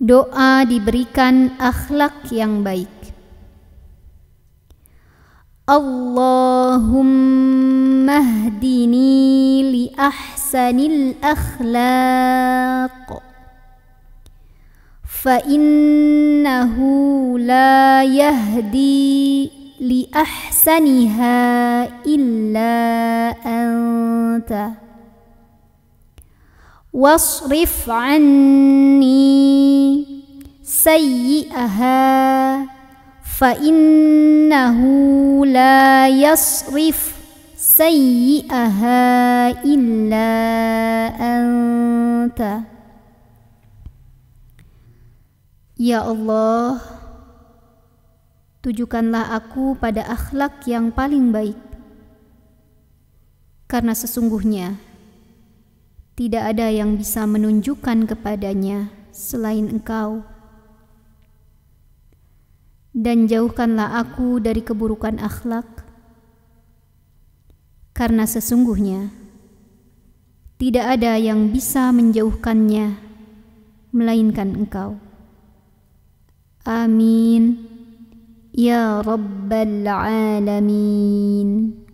Doa diberikan akhlak yang baik. Allahumma hdini li ahsanil akhlaq fa innahu la yahdi li ahsaniha illa anta wasrif anni sayyi'aha fa innahu la yasrif sayyi'aha illa anta Ya Allah tujukanlah aku pada akhlak yang paling baik karena sesungguhnya tidak ada yang bisa menunjukkan kepadanya selain engkau dan jauhkanlah aku dari keburukan akhlak, karena sesungguhnya tidak ada yang bisa menjauhkannya, melainkan Engkau. Amin. Ya Rabbal Alamin.